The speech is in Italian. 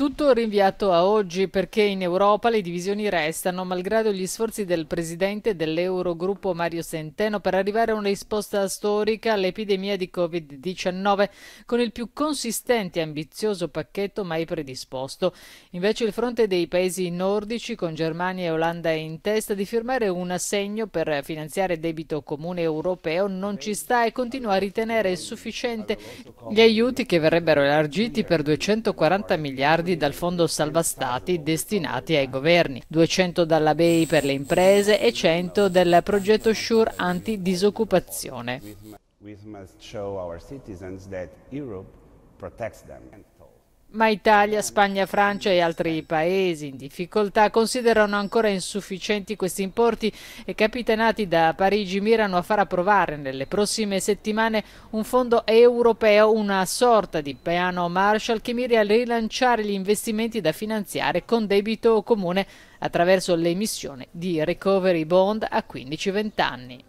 Tutto rinviato a oggi perché in Europa le divisioni restano, malgrado gli sforzi del presidente dell'Eurogruppo Mario Centeno per arrivare a una risposta storica all'epidemia di Covid-19 con il più consistente e ambizioso pacchetto mai predisposto. Invece il fronte dei paesi nordici, con Germania e Olanda in testa, di firmare un assegno per finanziare debito comune europeo non ci sta e continua a ritenere sufficiente gli aiuti che verrebbero elargiti per 240 miliardi miliardi dal fondo salva stati destinati ai governi, 200 dalla BEI per le imprese e 100 del progetto Sure anti-disoccupazione ma Italia, Spagna, Francia e altri paesi in difficoltà considerano ancora insufficienti questi importi e capitanati da Parigi mirano a far approvare nelle prossime settimane un fondo europeo, una sorta di piano Marshall che miri a rilanciare gli investimenti da finanziare con debito comune attraverso l'emissione di recovery bond a 15-20 anni.